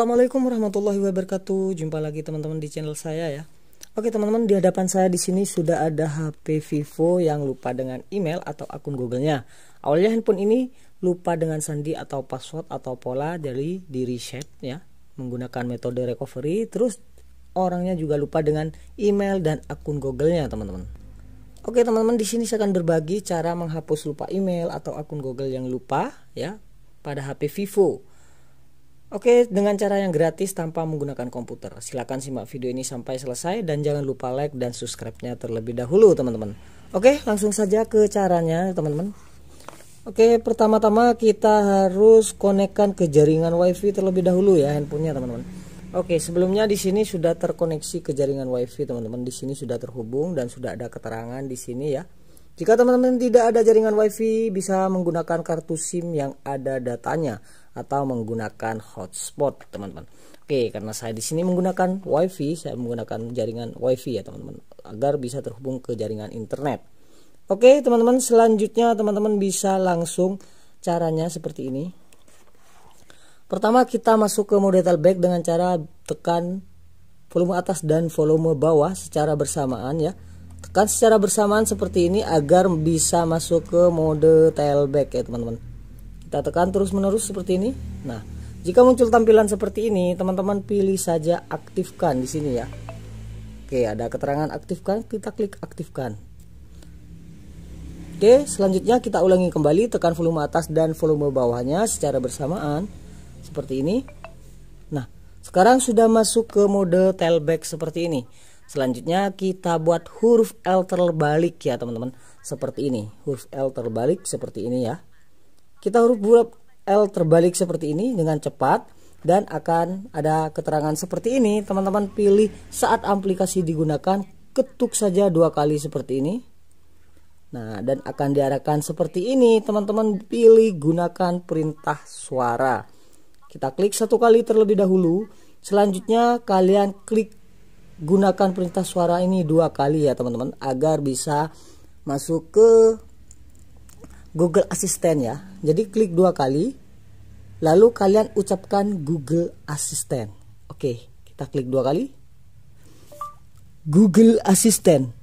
Assalamualaikum warahmatullahi wabarakatuh. Jumpa lagi teman-teman di channel saya ya. Oke teman-teman di hadapan saya di sini sudah ada HP Vivo yang lupa dengan email atau akun Google-nya. Awalnya handphone ini lupa dengan sandi atau password atau pola dari di reset ya menggunakan metode recovery. Terus orangnya juga lupa dengan email dan akun Google-nya teman-teman. Oke teman-teman di sini saya akan berbagi cara menghapus lupa email atau akun Google yang lupa ya pada HP Vivo. Oke, dengan cara yang gratis tanpa menggunakan komputer. Silakan simak video ini sampai selesai dan jangan lupa like dan subscribe-nya terlebih dahulu, teman-teman. Oke, langsung saja ke caranya, teman-teman. Oke, pertama-tama kita harus konekkan ke jaringan WiFi terlebih dahulu ya handphonenya, teman-teman. Oke, sebelumnya di sini sudah terkoneksi ke jaringan WiFi, teman-teman. Di sini sudah terhubung dan sudah ada keterangan di sini ya jika teman-teman tidak ada jaringan WiFi, bisa menggunakan kartu SIM yang ada datanya atau menggunakan hotspot, teman-teman. Oke, karena saya di sini menggunakan WiFi, saya menggunakan jaringan WiFi ya, teman-teman, agar bisa terhubung ke jaringan internet. Oke, teman-teman, selanjutnya teman-teman bisa langsung caranya seperti ini. Pertama, kita masuk ke mode tailback dengan cara tekan volume atas dan volume bawah secara bersamaan ya Tekan secara bersamaan seperti ini agar bisa masuk ke mode tailback ya teman-teman. Kita tekan terus-menerus seperti ini. Nah, jika muncul tampilan seperti ini, teman-teman pilih saja aktifkan di sini ya. Oke, ada keterangan aktifkan, kita klik aktifkan. Oke, selanjutnya kita ulangi kembali tekan volume atas dan volume bawahnya secara bersamaan seperti ini. Nah, sekarang sudah masuk ke mode tailback seperti ini. Selanjutnya kita buat huruf L terbalik ya teman-teman Seperti ini Huruf L terbalik seperti ini ya Kita huruf buat L terbalik seperti ini dengan cepat Dan akan ada keterangan seperti ini Teman-teman pilih saat aplikasi digunakan Ketuk saja dua kali seperti ini Nah dan akan diarahkan seperti ini Teman-teman pilih gunakan perintah suara Kita klik satu kali terlebih dahulu Selanjutnya kalian klik gunakan perintah suara ini dua kali ya teman-teman agar bisa masuk ke Google Assistant ya jadi klik dua kali lalu kalian ucapkan Google Assistant oke kita klik dua kali Google Assistant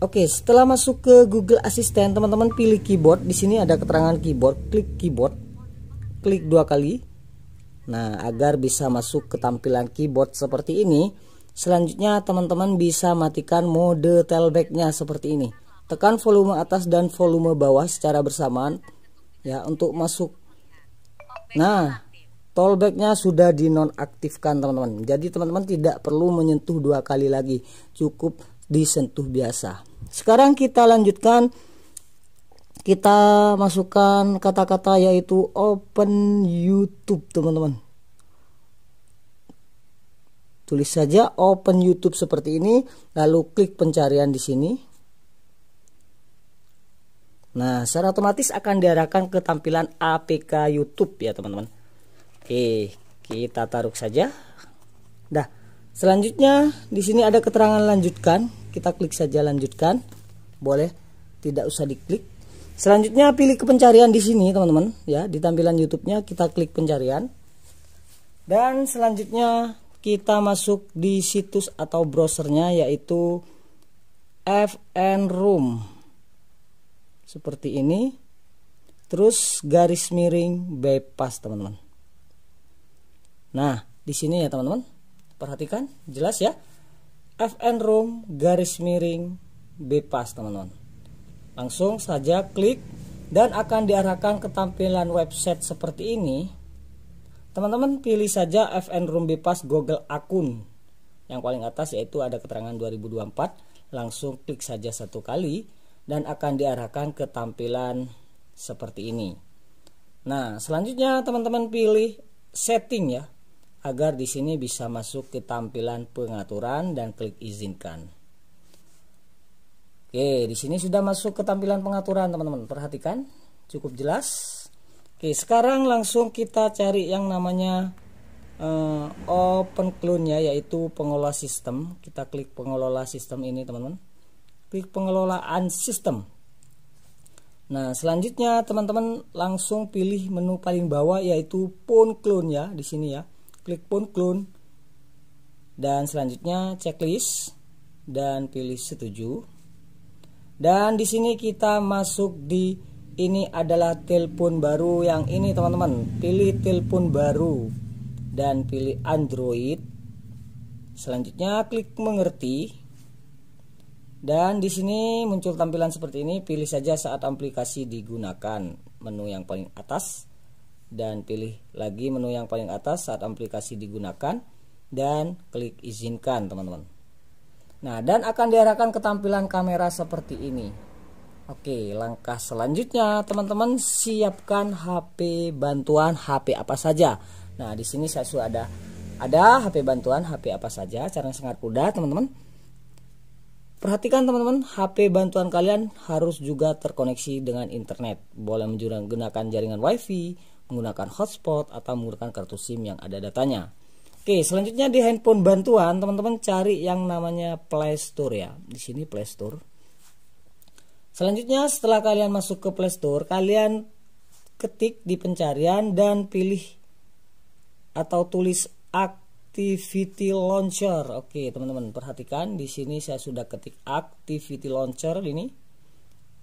Oke, setelah masuk ke Google Assistant, teman-teman pilih keyboard. Di sini ada keterangan keyboard. Klik keyboard. Klik dua kali. Nah, agar bisa masuk ke tampilan keyboard seperti ini, selanjutnya teman-teman bisa matikan mode tailback seperti ini. Tekan volume atas dan volume bawah secara bersamaan ya untuk masuk. Nah, tailbacknya sudah dinonaktifkan teman-teman. Jadi teman-teman tidak perlu menyentuh dua kali lagi, cukup disentuh biasa. Sekarang kita lanjutkan kita masukkan kata-kata yaitu open YouTube teman-teman tulis saja open YouTube seperti ini lalu klik pencarian di sini nah secara otomatis akan diarahkan ke tampilan APK YouTube ya teman-teman oke kita taruh saja dah selanjutnya di sini ada keterangan lanjutkan kita klik saja lanjutkan boleh tidak usah diklik Selanjutnya pilih ke pencarian di sini teman-teman ya di tampilan YouTube-nya kita klik pencarian dan selanjutnya kita masuk di situs atau browsernya yaitu FN Room seperti ini terus garis miring bypass teman-teman. Nah di sini ya teman-teman perhatikan jelas ya FN Room garis miring bypass teman-teman. Langsung saja klik dan akan diarahkan ke tampilan website seperti ini. Teman-teman pilih saja FN Room Bebas Google Akun. Yang paling atas yaitu ada keterangan 2024. Langsung klik saja satu kali dan akan diarahkan ke tampilan seperti ini. Nah, selanjutnya teman-teman pilih setting ya agar di sini bisa masuk ke tampilan pengaturan dan klik izinkan. Oke, di sini sudah masuk ke tampilan pengaturan, teman-teman. Perhatikan, cukup jelas. Oke, sekarang langsung kita cari yang namanya uh, open clone ya, yaitu pengelola sistem. Kita klik pengelola sistem ini, teman-teman. Klik pengelolaan sistem. Nah, selanjutnya teman-teman langsung pilih menu paling bawah yaitu phone clone ya, di sini ya. Klik phone clone dan selanjutnya checklist dan pilih setuju dan di sini kita masuk di ini adalah telepon baru yang ini teman-teman. Pilih telepon baru dan pilih Android. Selanjutnya klik mengerti. Dan di sini muncul tampilan seperti ini, pilih saja saat aplikasi digunakan menu yang paling atas dan pilih lagi menu yang paling atas saat aplikasi digunakan dan klik izinkan teman-teman. Nah, dan akan diarahkan ke tampilan kamera seperti ini. Oke, langkah selanjutnya teman-teman siapkan HP bantuan HP apa saja. Nah, di sini saya sudah ada ada HP bantuan HP apa saja, caranya sangat mudah, teman-teman. Perhatikan teman-teman, HP bantuan kalian harus juga terkoneksi dengan internet. Boleh menggunakan jaringan WiFi, menggunakan hotspot atau menggunakan kartu SIM yang ada datanya. Oke, selanjutnya di handphone bantuan, teman-teman cari yang namanya Play Store ya. Di sini Play Store. Selanjutnya setelah kalian masuk ke Play Store, kalian ketik di pencarian dan pilih atau tulis Activity Launcher. Oke, teman-teman, perhatikan di sini saya sudah ketik Activity Launcher ini.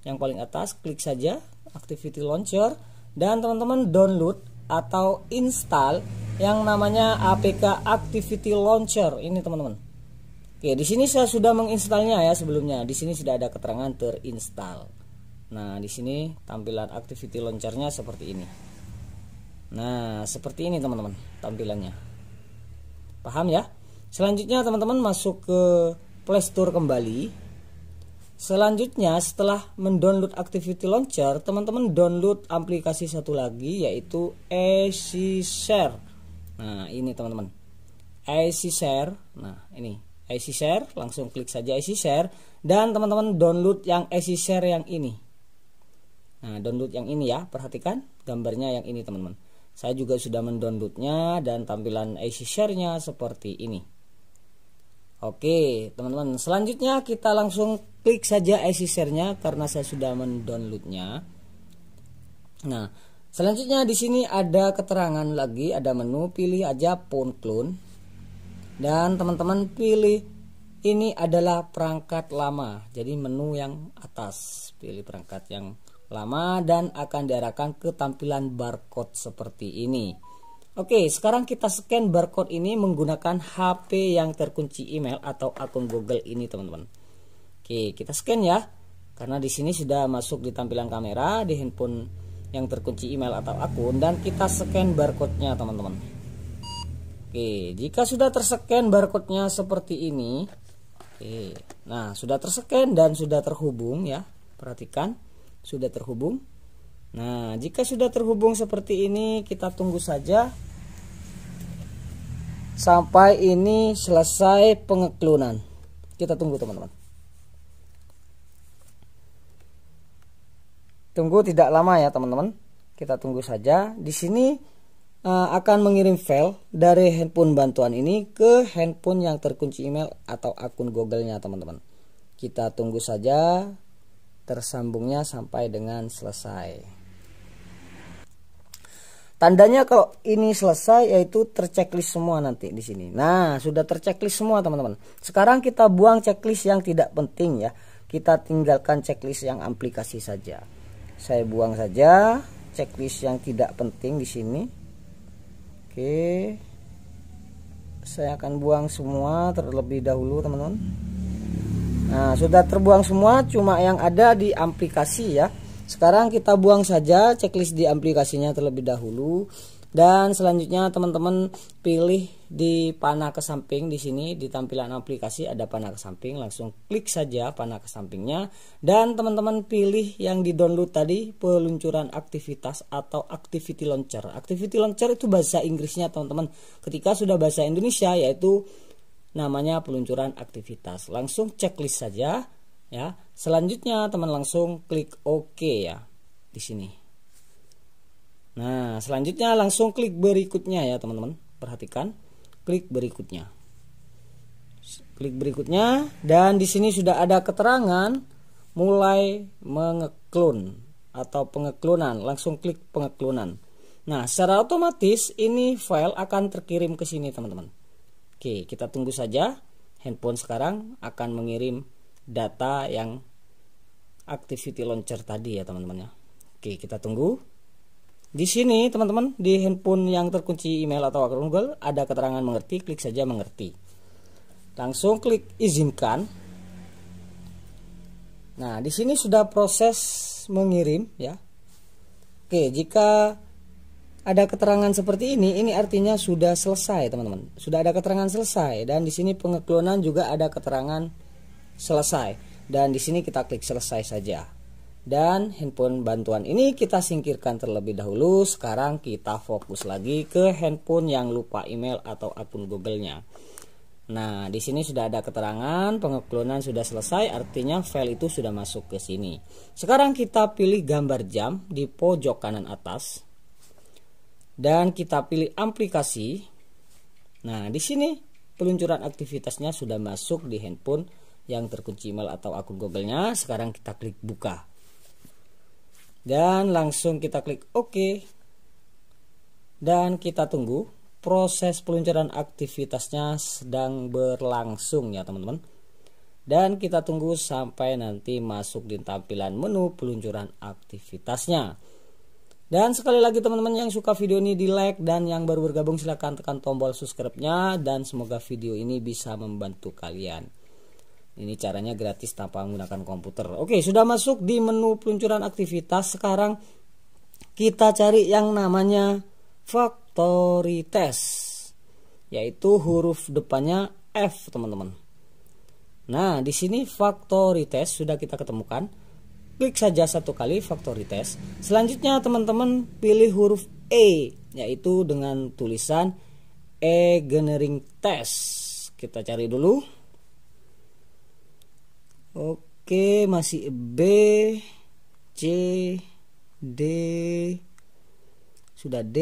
Yang paling atas klik saja Activity Launcher dan teman-teman download atau install yang namanya APK Activity Launcher ini teman-teman. Oke, di sini saya sudah menginstalnya ya sebelumnya. Di sini sudah ada keterangan terinstall. Nah, di sini tampilan Activity Launcher-nya seperti ini. Nah, seperti ini teman-teman tampilannya. Paham ya? Selanjutnya teman-teman masuk ke Play Store kembali. Selanjutnya setelah mendownload Activity Launcher, teman-teman download aplikasi satu lagi yaitu AC Share. Nah, ini teman-teman. AC Share. Nah, ini AC Share, langsung klik saja AC Share dan teman-teman download yang AC Share yang ini. Nah, download yang ini ya, perhatikan gambarnya yang ini teman-teman. Saya juga sudah mendownloadnya dan tampilan AC Share-nya seperti ini. Oke teman-teman selanjutnya kita langsung klik saja IC share-nya karena saya sudah mendownloadnya Nah selanjutnya di sini ada keterangan lagi ada menu pilih aja phone clone dan teman-teman pilih ini adalah perangkat lama jadi menu yang atas pilih perangkat yang lama dan akan diarahkan ke tampilan barcode seperti ini Oke, sekarang kita scan barcode ini menggunakan HP yang terkunci email atau akun Google ini, teman-teman. Oke, kita scan ya. Karena di sini sudah masuk di tampilan kamera di handphone yang terkunci email atau akun dan kita scan barcode-nya, teman-teman. Oke, jika sudah terscan barcode-nya seperti ini. Oke. Nah, sudah terscan dan sudah terhubung ya. Perhatikan, sudah terhubung. Nah, jika sudah terhubung seperti ini, kita tunggu saja sampai ini selesai pengeklunan. Kita tunggu teman-teman. Tunggu tidak lama ya teman-teman. Kita tunggu saja. Di sini uh, akan mengirim file dari handphone bantuan ini ke handphone yang terkunci email atau akun Google-nya teman-teman. Kita tunggu saja tersambungnya sampai dengan selesai. Tandanya kalau ini selesai yaitu terceklis semua nanti di sini. Nah, sudah terceklis semua teman-teman. Sekarang kita buang checklist yang tidak penting ya. Kita tinggalkan checklist yang aplikasi saja. Saya buang saja checklist yang tidak penting di sini. Oke. Saya akan buang semua terlebih dahulu teman-teman. Nah, sudah terbuang semua cuma yang ada di aplikasi ya. Sekarang kita buang saja checklist di aplikasinya terlebih dahulu dan selanjutnya teman-teman pilih di panah ke samping di sini di tampilan aplikasi ada panah ke samping langsung klik saja panah ke sampingnya dan teman-teman pilih yang di download tadi peluncuran aktivitas atau activity launcher activity launcher itu bahasa Inggrisnya teman-teman ketika sudah bahasa Indonesia yaitu namanya peluncuran aktivitas langsung checklist saja ya selanjutnya teman langsung klik OK ya di sini nah selanjutnya langsung klik berikutnya ya teman-teman perhatikan klik berikutnya klik berikutnya dan di sini sudah ada keterangan mulai mengeklon atau pengeklunan langsung klik pengeklunan nah secara otomatis ini file akan terkirim ke sini teman-teman oke kita tunggu saja handphone sekarang akan mengirim data yang activity launcher tadi ya teman-teman ya. Oke, kita tunggu. Di sini teman-teman di handphone yang terkunci email atau akun Google ada keterangan mengerti, klik saja mengerti. Langsung klik izinkan. Nah, di sini sudah proses mengirim ya. Oke, jika ada keterangan seperti ini, ini artinya sudah selesai, teman-teman. Sudah ada keterangan selesai dan di sini pengeklonan juga ada keterangan selesai dan di sini kita klik selesai saja dan handphone bantuan ini kita singkirkan terlebih dahulu sekarang kita fokus lagi ke handphone yang lupa email atau akun Google-nya nah di sini sudah ada keterangan pengeklonan sudah selesai artinya file itu sudah masuk ke sini sekarang kita pilih gambar jam di pojok kanan atas dan kita pilih aplikasi nah di sini peluncuran aktivitasnya sudah masuk di handphone yang terkunci email atau akun Google-nya. Sekarang kita klik buka. Dan langsung kita klik OK. Dan kita tunggu proses peluncuran aktivitasnya sedang berlangsung ya teman-teman. Dan kita tunggu sampai nanti masuk di tampilan menu peluncuran aktivitasnya. Dan sekali lagi teman-teman yang suka video ini di like dan yang baru bergabung silahkan tekan tombol subscribe-nya dan semoga video ini bisa membantu kalian. Ini caranya gratis tanpa menggunakan komputer. Oke, sudah masuk di menu peluncuran aktivitas. Sekarang kita cari yang namanya factory test. Yaitu huruf depannya F, teman-teman. Nah, di sini factory test sudah kita ketemukan. Klik saja satu kali factory test. Selanjutnya teman-teman pilih huruf E, yaitu dengan tulisan E genering test. Kita cari dulu. Oke, masih B, C, D. Sudah D.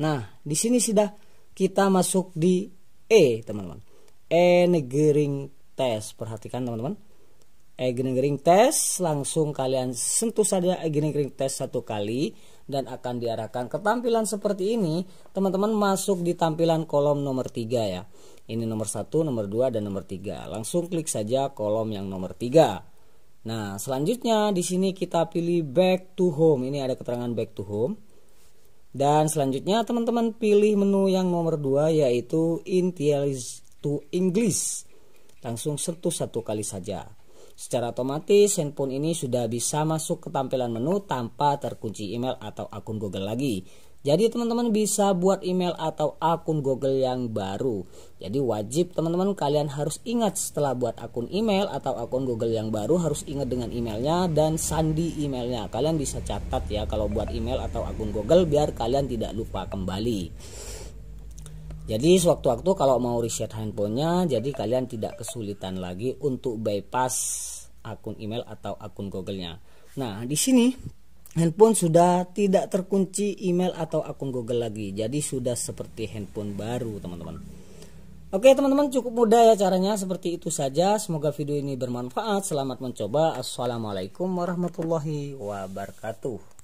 Nah, di sini sudah kita masuk di E, teman-teman. E negering test, Perhatikan, teman-teman e ring test langsung kalian sentuh saja e ring test satu kali dan akan diarahkan ke tampilan seperti ini teman-teman masuk di tampilan kolom nomor 3 ya ini nomor 1 nomor 2 dan nomor 3 langsung klik saja kolom yang nomor 3 nah selanjutnya di sini kita pilih back to home ini ada keterangan back to home dan selanjutnya teman-teman pilih menu yang nomor 2 yaitu intelligence to English langsung sentuh satu kali saja Secara otomatis handphone ini sudah bisa masuk ke tampilan menu tanpa terkunci email atau akun Google lagi. Jadi teman-teman bisa buat email atau akun Google yang baru. Jadi wajib teman-teman kalian harus ingat setelah buat akun email atau akun Google yang baru harus ingat dengan emailnya dan sandi emailnya. Kalian bisa catat ya kalau buat email atau akun Google biar kalian tidak lupa kembali. Jadi sewaktu-waktu kalau mau reset handphonenya, jadi kalian tidak kesulitan lagi untuk bypass akun email atau akun Google-nya. Nah, di sini handphone sudah tidak terkunci email atau akun Google lagi. Jadi sudah seperti handphone baru, teman-teman. Oke teman-teman cukup mudah ya caranya seperti itu saja semoga video ini bermanfaat selamat mencoba assalamualaikum warahmatullahi wabarakatuh